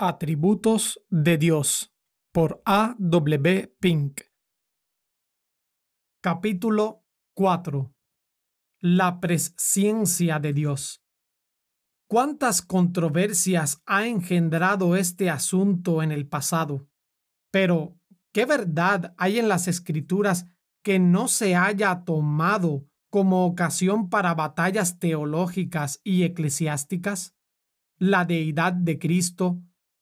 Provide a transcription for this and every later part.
Atributos de Dios por A. W. Pink. Capítulo 4. La presciencia de Dios. ¿Cuántas controversias ha engendrado este asunto en el pasado? Pero, ¿qué verdad hay en las escrituras que no se haya tomado como ocasión para batallas teológicas y eclesiásticas? La deidad de Cristo,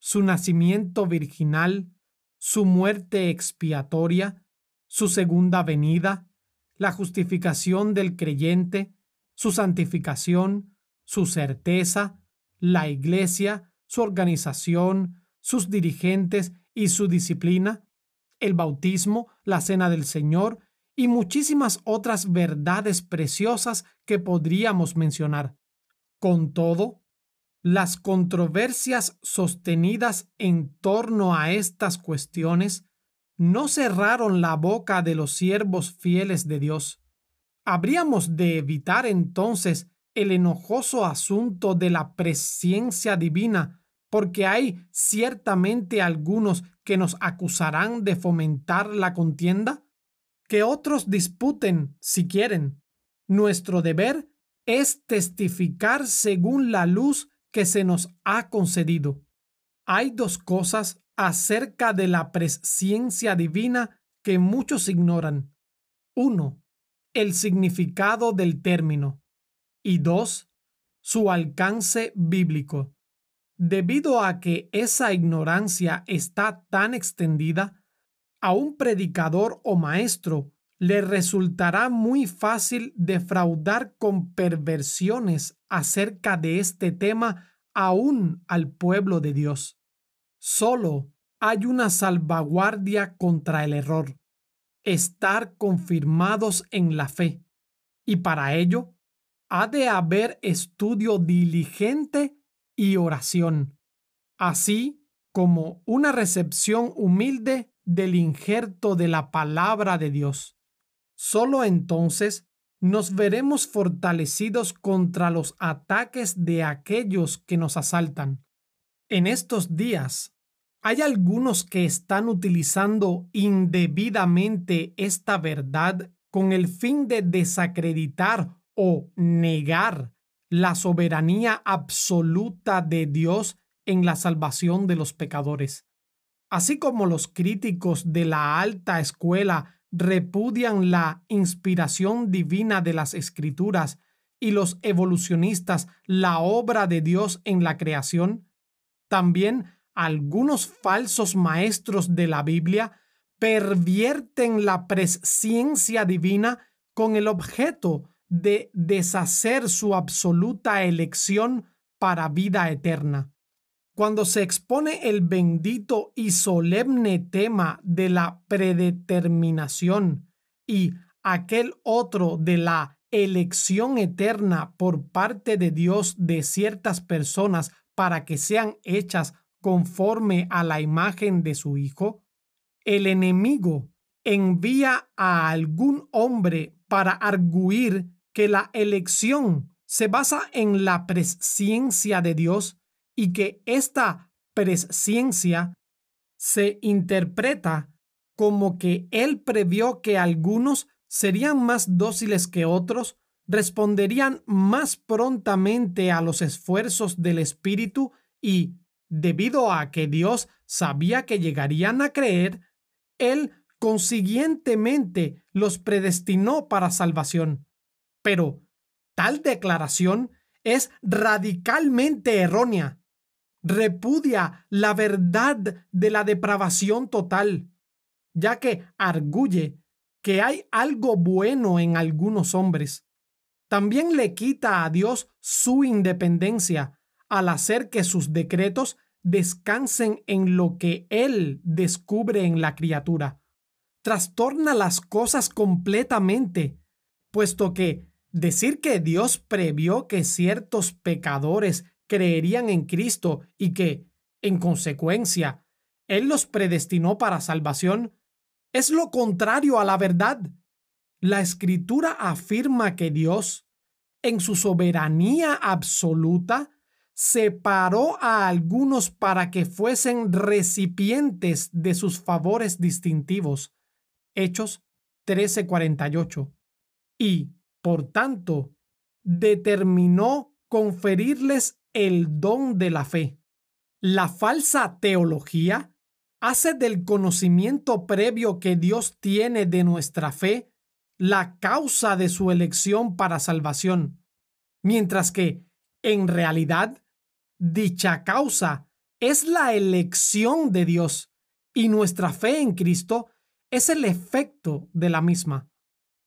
su nacimiento virginal, su muerte expiatoria, su segunda venida, la justificación del creyente, su santificación, su certeza, la iglesia, su organización, sus dirigentes y su disciplina, el bautismo, la cena del Señor y muchísimas otras verdades preciosas que podríamos mencionar. Con todo, las controversias sostenidas en torno a estas cuestiones no cerraron la boca de los siervos fieles de Dios. Habríamos de evitar entonces el enojoso asunto de la presciencia divina, porque hay ciertamente algunos que nos acusarán de fomentar la contienda. Que otros disputen si quieren. Nuestro deber es testificar según la luz que se nos ha concedido. Hay dos cosas acerca de la presciencia divina que muchos ignoran. Uno, el significado del término. Y dos, su alcance bíblico. Debido a que esa ignorancia está tan extendida, a un predicador o maestro le resultará muy fácil defraudar con perversiones acerca de este tema aún al pueblo de Dios. Solo hay una salvaguardia contra el error, estar confirmados en la fe, y para ello ha de haber estudio diligente y oración, así como una recepción humilde del injerto de la palabra de Dios. Solo entonces nos veremos fortalecidos contra los ataques de aquellos que nos asaltan. En estos días, hay algunos que están utilizando indebidamente esta verdad con el fin de desacreditar o negar la soberanía absoluta de Dios en la salvación de los pecadores. Así como los críticos de la alta escuela repudian la inspiración divina de las escrituras y los evolucionistas la obra de Dios en la creación, también algunos falsos maestros de la Biblia pervierten la presciencia divina con el objeto de deshacer su absoluta elección para vida eterna cuando se expone el bendito y solemne tema de la predeterminación y aquel otro de la elección eterna por parte de Dios de ciertas personas para que sean hechas conforme a la imagen de su Hijo, el enemigo envía a algún hombre para arguir que la elección se basa en la presciencia de Dios y que esta presciencia se interpreta como que él previó que algunos serían más dóciles que otros, responderían más prontamente a los esfuerzos del Espíritu y, debido a que Dios sabía que llegarían a creer, Él consiguientemente los predestinó para salvación. Pero tal declaración es radicalmente errónea repudia la verdad de la depravación total, ya que arguye que hay algo bueno en algunos hombres. También le quita a Dios su independencia al hacer que sus decretos descansen en lo que Él descubre en la criatura. Trastorna las cosas completamente, puesto que decir que Dios previó que ciertos pecadores creerían en Cristo y que, en consecuencia, Él los predestinó para salvación, es lo contrario a la verdad. La escritura afirma que Dios, en su soberanía absoluta, separó a algunos para que fuesen recipientes de sus favores distintivos. Hechos 13:48. Y, por tanto, determinó conferirles el don de la fe. La falsa teología hace del conocimiento previo que Dios tiene de nuestra fe la causa de su elección para salvación, mientras que, en realidad, dicha causa es la elección de Dios y nuestra fe en Cristo es el efecto de la misma.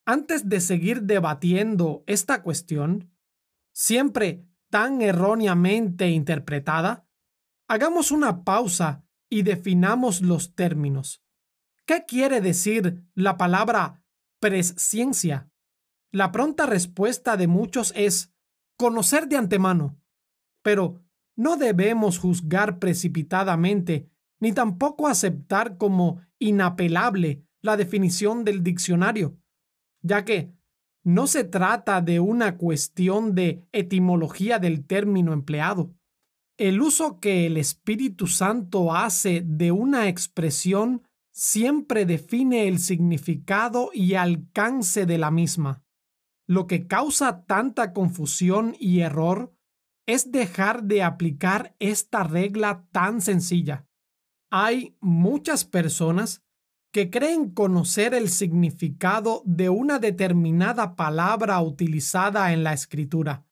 Antes de seguir debatiendo esta cuestión, siempre tan erróneamente interpretada? Hagamos una pausa y definamos los términos. ¿Qué quiere decir la palabra presciencia? La pronta respuesta de muchos es conocer de antemano, pero no debemos juzgar precipitadamente ni tampoco aceptar como inapelable la definición del diccionario, ya que no se trata de una cuestión de etimología del término empleado. El uso que el Espíritu Santo hace de una expresión siempre define el significado y alcance de la misma. Lo que causa tanta confusión y error es dejar de aplicar esta regla tan sencilla. Hay muchas personas que creen conocer el significado de una determinada palabra utilizada en la escritura,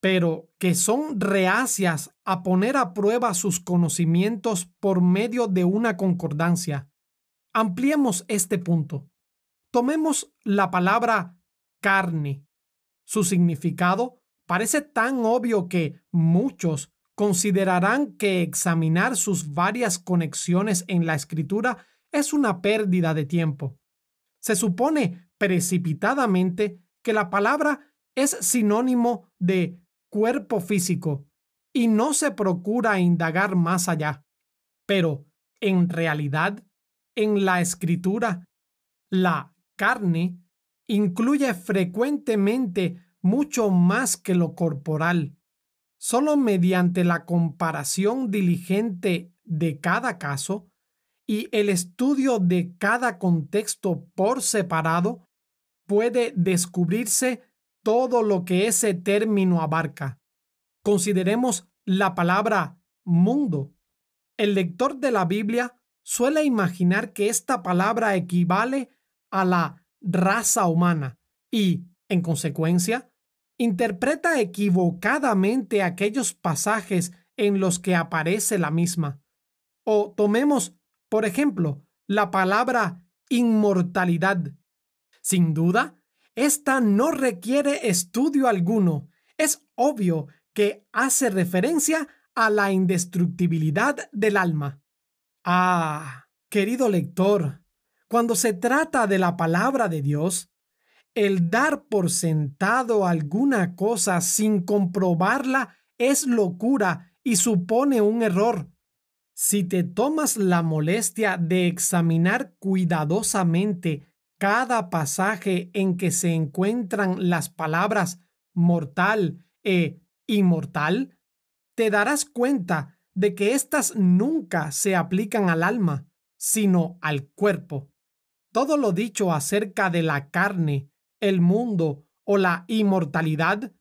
pero que son reacias a poner a prueba sus conocimientos por medio de una concordancia. Ampliemos este punto. Tomemos la palabra carne. Su significado parece tan obvio que muchos considerarán que examinar sus varias conexiones en la escritura es una pérdida de tiempo. Se supone precipitadamente que la palabra es sinónimo de cuerpo físico y no se procura indagar más allá. Pero, en realidad, en la escritura, la carne incluye frecuentemente mucho más que lo corporal. Solo mediante la comparación diligente de cada caso y el estudio de cada contexto por separado puede descubrirse todo lo que ese término abarca. Consideremos la palabra mundo. El lector de la Biblia suele imaginar que esta palabra equivale a la raza humana y, en consecuencia, interpreta equivocadamente aquellos pasajes en los que aparece la misma. O tomemos por ejemplo, la palabra inmortalidad. Sin duda, esta no requiere estudio alguno. Es obvio que hace referencia a la indestructibilidad del alma. Ah, querido lector, cuando se trata de la palabra de Dios, el dar por sentado alguna cosa sin comprobarla es locura y supone un error. Si te tomas la molestia de examinar cuidadosamente cada pasaje en que se encuentran las palabras mortal e inmortal, te darás cuenta de que éstas nunca se aplican al alma, sino al cuerpo. Todo lo dicho acerca de la carne, el mundo o la inmortalidad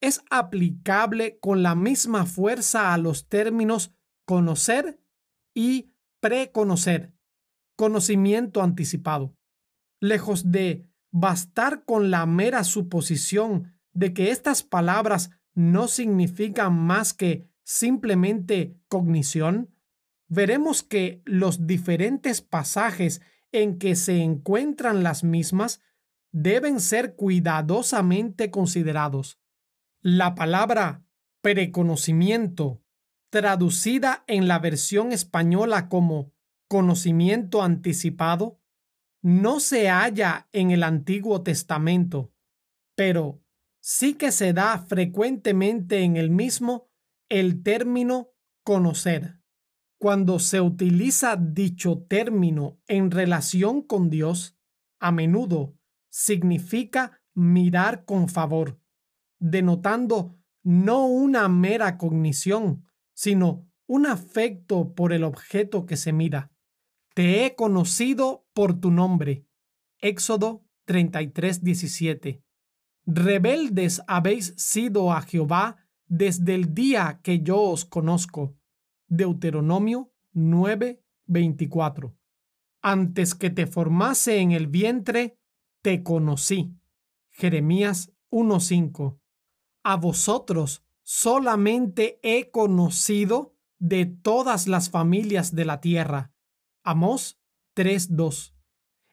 es aplicable con la misma fuerza a los términos conocer y preconocer, conocimiento anticipado. Lejos de bastar con la mera suposición de que estas palabras no significan más que simplemente cognición, veremos que los diferentes pasajes en que se encuentran las mismas deben ser cuidadosamente considerados. La palabra preconocimiento traducida en la versión española como conocimiento anticipado, no se halla en el Antiguo Testamento, pero sí que se da frecuentemente en el mismo el término conocer. Cuando se utiliza dicho término en relación con Dios, a menudo significa mirar con favor, denotando no una mera cognición, sino un afecto por el objeto que se mira. Te he conocido por tu nombre. Éxodo 33.17. Rebeldes habéis sido a Jehová desde el día que yo os conozco. Deuteronomio 9, 24. Antes que te formase en el vientre, te conocí. Jeremías 1.5. A vosotros solamente he conocido de todas las familias de la tierra. Amós 3.2.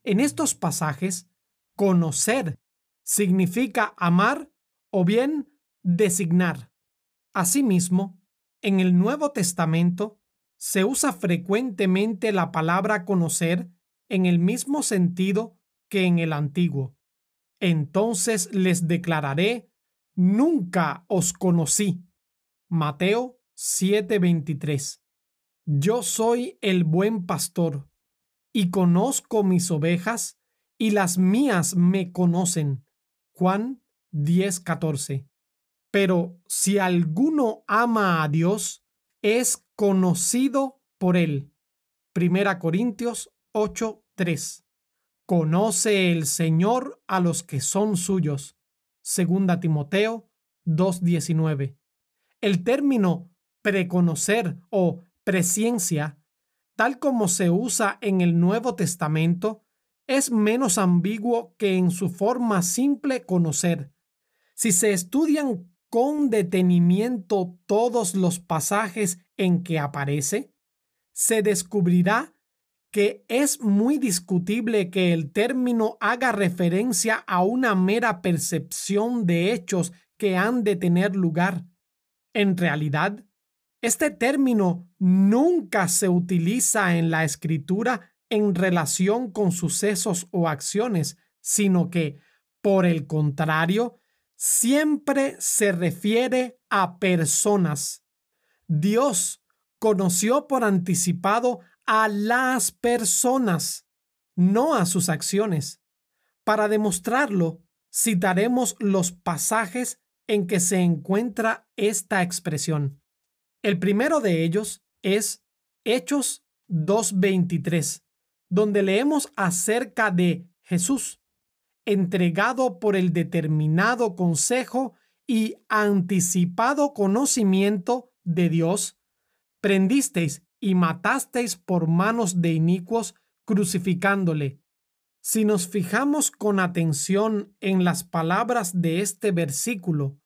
En estos pasajes, conocer significa amar o bien designar. Asimismo, en el Nuevo Testamento se usa frecuentemente la palabra conocer en el mismo sentido que en el Antiguo. Entonces les declararé nunca os conocí. Mateo 7:23. Yo soy el buen pastor, y conozco mis ovejas, y las mías me conocen. Juan 10:14. Pero si alguno ama a Dios, es conocido por él. 1 Corintios 8:3. Conoce el Señor a los que son suyos 2 Timoteo 2.19. El término preconocer o presciencia, tal como se usa en el Nuevo Testamento, es menos ambiguo que en su forma simple conocer. Si se estudian con detenimiento todos los pasajes en que aparece, se descubrirá que es muy discutible que el término haga referencia a una mera percepción de hechos que han de tener lugar. En realidad, este término nunca se utiliza en la escritura en relación con sucesos o acciones, sino que, por el contrario, siempre se refiere a personas. Dios conoció por anticipado a las personas, no a sus acciones. Para demostrarlo, citaremos los pasajes en que se encuentra esta expresión. El primero de ellos es Hechos 2.23, donde leemos acerca de Jesús, entregado por el determinado consejo y anticipado conocimiento de Dios, prendisteis y matasteis por manos de inicuos crucificándole. Si nos fijamos con atención en las palabras de este versículo,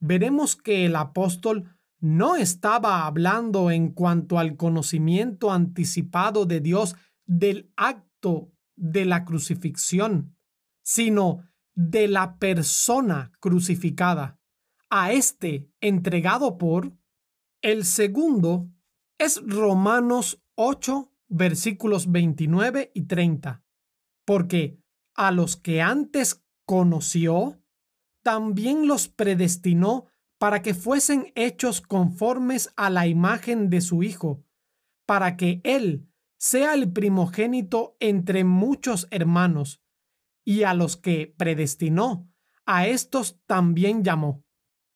veremos que el apóstol no estaba hablando en cuanto al conocimiento anticipado de Dios del acto de la crucifixión, sino de la persona crucificada, a este, entregado por el segundo es Romanos 8, versículos 29 y 30. Porque a los que antes conoció, también los predestinó para que fuesen hechos conformes a la imagen de su Hijo, para que Él sea el primogénito entre muchos hermanos. Y a los que predestinó, a estos también llamó.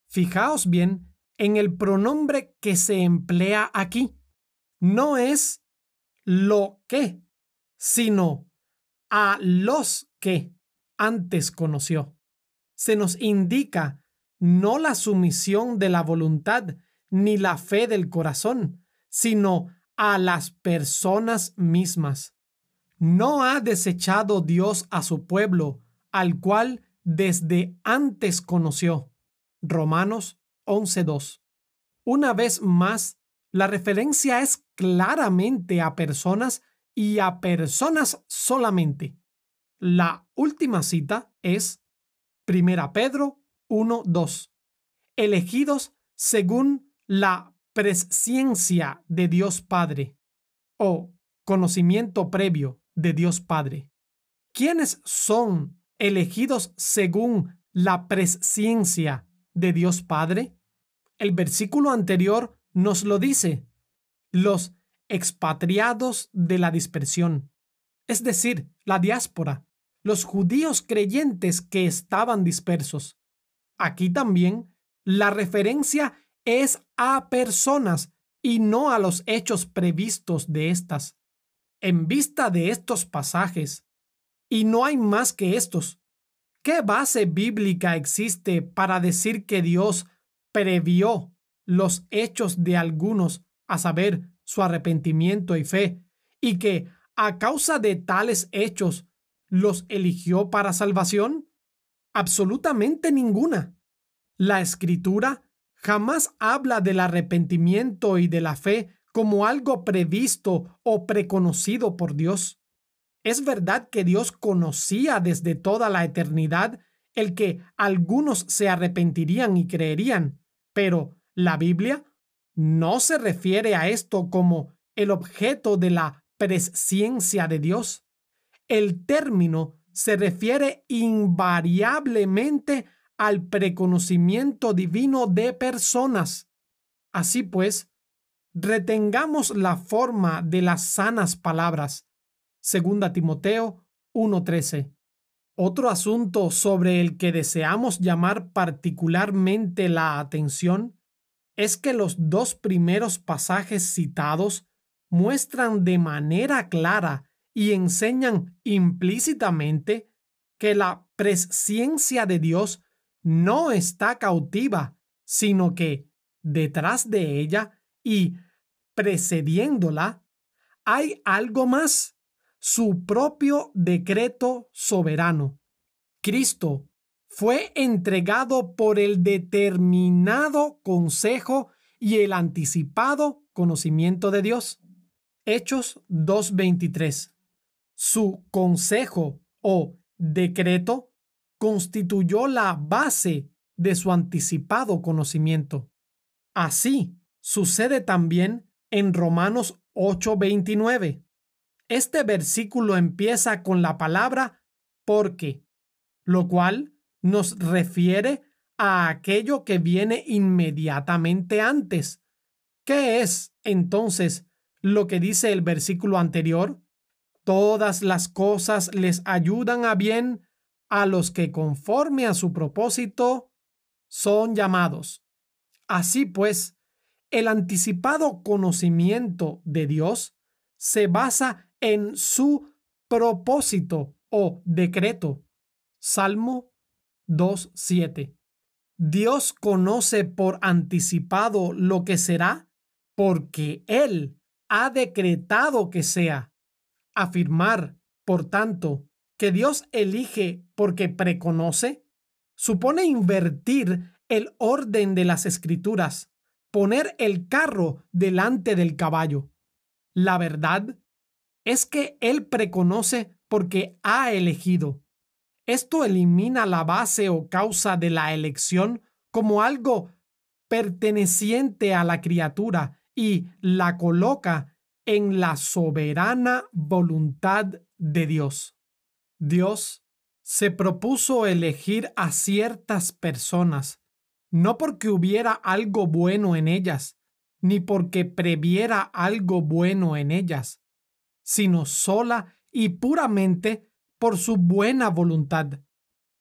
Fijaos bien en el pronombre que se emplea aquí. No es lo que, sino a los que antes conoció. Se nos indica no la sumisión de la voluntad ni la fe del corazón, sino a las personas mismas. No ha desechado Dios a su pueblo, al cual desde antes conoció. Romanos 11.2. Una vez más, la referencia es claramente a personas y a personas solamente. La última cita es 1 Pedro 1.2. Elegidos según la presciencia de Dios Padre o conocimiento previo de Dios Padre. ¿Quiénes son elegidos según la presciencia de Dios Padre? El versículo anterior nos lo dice, los expatriados de la dispersión, es decir, la diáspora, los judíos creyentes que estaban dispersos. Aquí también la referencia es a personas y no a los hechos previstos de estas. En vista de estos pasajes, y no hay más que estos, ¿qué base bíblica existe para decir que Dios previó los hechos de algunos, a saber, su arrepentimiento y fe, y que a causa de tales hechos los eligió para salvación? Absolutamente ninguna. La escritura jamás habla del arrepentimiento y de la fe como algo previsto o preconocido por Dios. Es verdad que Dios conocía desde toda la eternidad el que algunos se arrepentirían y creerían, pero la Biblia no se refiere a esto como el objeto de la presciencia de Dios. El término se refiere invariablemente al preconocimiento divino de personas. Así pues, retengamos la forma de las sanas palabras. Segunda Timoteo 1:13. Otro asunto sobre el que deseamos llamar particularmente la atención es que los dos primeros pasajes citados muestran de manera clara y enseñan implícitamente que la presciencia de Dios no está cautiva, sino que detrás de ella y precediéndola hay algo más su propio decreto soberano. Cristo fue entregado por el determinado consejo y el anticipado conocimiento de Dios. Hechos 2.23. Su consejo o decreto constituyó la base de su anticipado conocimiento. Así sucede también en Romanos 8.29 este versículo empieza con la palabra porque, lo cual nos refiere a aquello que viene inmediatamente antes. ¿Qué es entonces lo que dice el versículo anterior? Todas las cosas les ayudan a bien a los que conforme a su propósito son llamados. Así pues, el anticipado conocimiento de Dios se basa en su propósito o decreto. Salmo 2.7. Dios conoce por anticipado lo que será porque Él ha decretado que sea. Afirmar, por tanto, que Dios elige porque preconoce supone invertir el orden de las escrituras, poner el carro delante del caballo. La verdad es que Él preconoce porque ha elegido. Esto elimina la base o causa de la elección como algo perteneciente a la criatura y la coloca en la soberana voluntad de Dios. Dios se propuso elegir a ciertas personas, no porque hubiera algo bueno en ellas, ni porque previera algo bueno en ellas, sino sola y puramente por su buena voluntad.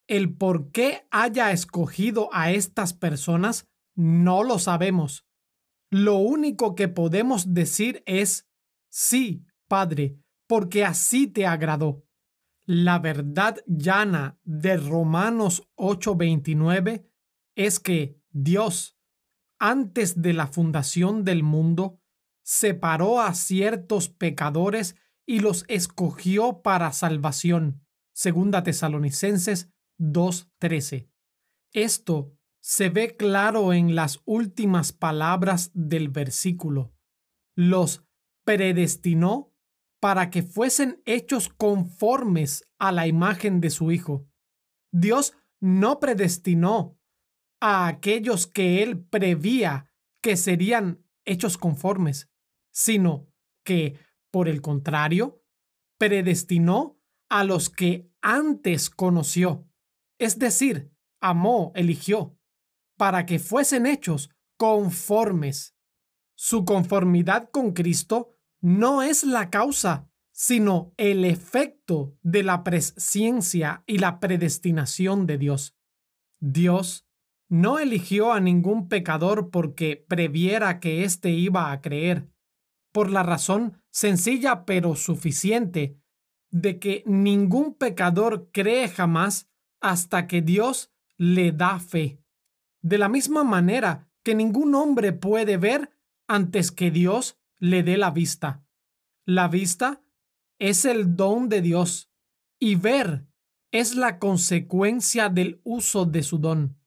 El por qué haya escogido a estas personas no lo sabemos. Lo único que podemos decir es, sí, Padre, porque así te agradó. La verdad llana de Romanos 8:29 es que Dios, antes de la fundación del mundo, separó a ciertos pecadores y los escogió para salvación. Segunda Tesalonicenses 2:13. Esto se ve claro en las últimas palabras del versículo. Los predestinó para que fuesen hechos conformes a la imagen de su Hijo. Dios no predestinó a aquellos que él prevía que serían hechos conformes sino que, por el contrario, predestinó a los que antes conoció, es decir, amó, eligió, para que fuesen hechos conformes. Su conformidad con Cristo no es la causa, sino el efecto de la presciencia y la predestinación de Dios. Dios no eligió a ningún pecador porque previera que éste iba a creer, por la razón sencilla pero suficiente de que ningún pecador cree jamás hasta que Dios le da fe. De la misma manera que ningún hombre puede ver antes que Dios le dé la vista. La vista es el don de Dios y ver es la consecuencia del uso de su don.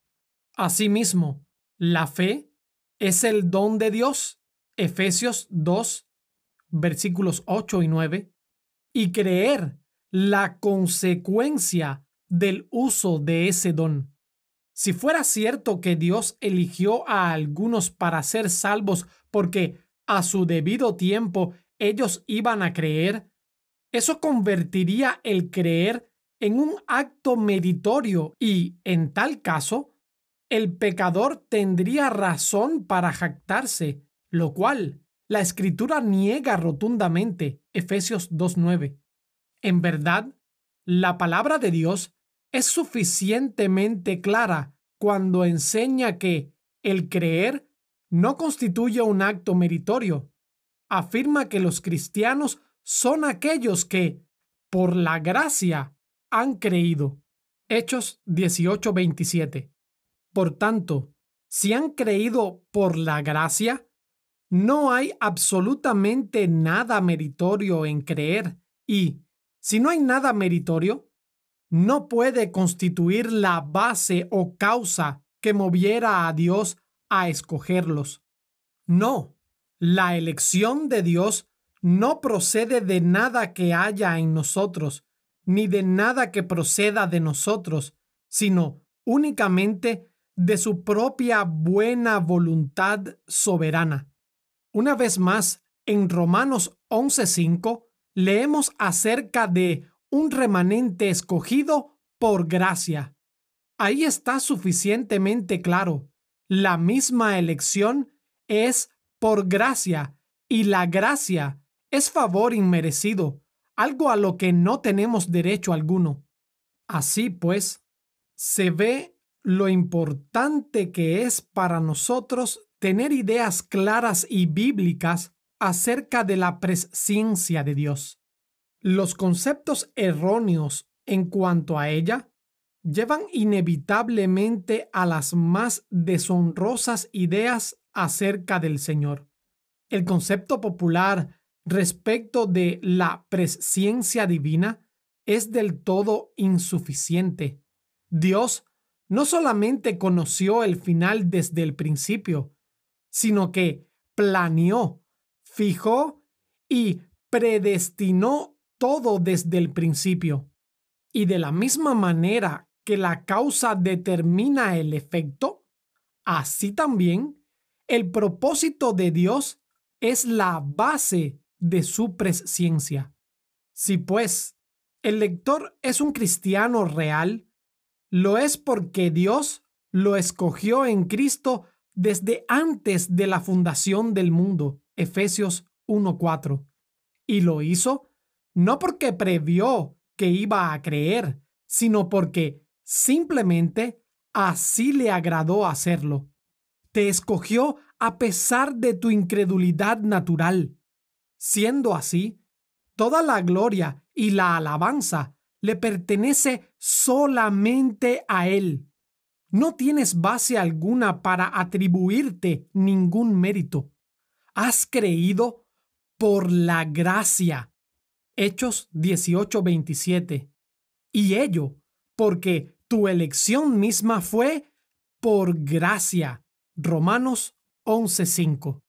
Asimismo, la fe es el don de Dios Efesios 2, versículos 8 y 9, y creer la consecuencia del uso de ese don. Si fuera cierto que Dios eligió a algunos para ser salvos porque a su debido tiempo ellos iban a creer, eso convertiría el creer en un acto meritorio y, en tal caso, el pecador tendría razón para jactarse lo cual la escritura niega rotundamente Efesios 2.9. En verdad, la palabra de Dios es suficientemente clara cuando enseña que el creer no constituye un acto meritorio. Afirma que los cristianos son aquellos que, por la gracia, han creído. Hechos 18:27. Por tanto, si han creído por la gracia, no hay absolutamente nada meritorio en creer y, si no hay nada meritorio, no puede constituir la base o causa que moviera a Dios a escogerlos. No, la elección de Dios no procede de nada que haya en nosotros, ni de nada que proceda de nosotros, sino únicamente de su propia buena voluntad soberana. Una vez más, en Romanos 11:5 leemos acerca de un remanente escogido por gracia. Ahí está suficientemente claro. La misma elección es por gracia y la gracia es favor inmerecido, algo a lo que no tenemos derecho alguno. Así pues, se ve lo importante que es para nosotros tener ideas claras y bíblicas acerca de la presciencia de Dios. Los conceptos erróneos en cuanto a ella llevan inevitablemente a las más deshonrosas ideas acerca del Señor. El concepto popular respecto de la presciencia divina es del todo insuficiente. Dios no solamente conoció el final desde el principio, sino que planeó, fijó y predestinó todo desde el principio. Y de la misma manera que la causa determina el efecto, así también el propósito de Dios es la base de su presciencia. Si pues el lector es un cristiano real, lo es porque Dios lo escogió en Cristo desde antes de la fundación del mundo, Efesios 1.4. Y lo hizo no porque previó que iba a creer, sino porque simplemente así le agradó hacerlo. Te escogió a pesar de tu incredulidad natural. Siendo así, toda la gloria y la alabanza le pertenece solamente a Él. No tienes base alguna para atribuirte ningún mérito. Has creído por la gracia. Hechos 18:27. Y ello porque tu elección misma fue por gracia. Romanos 11:5.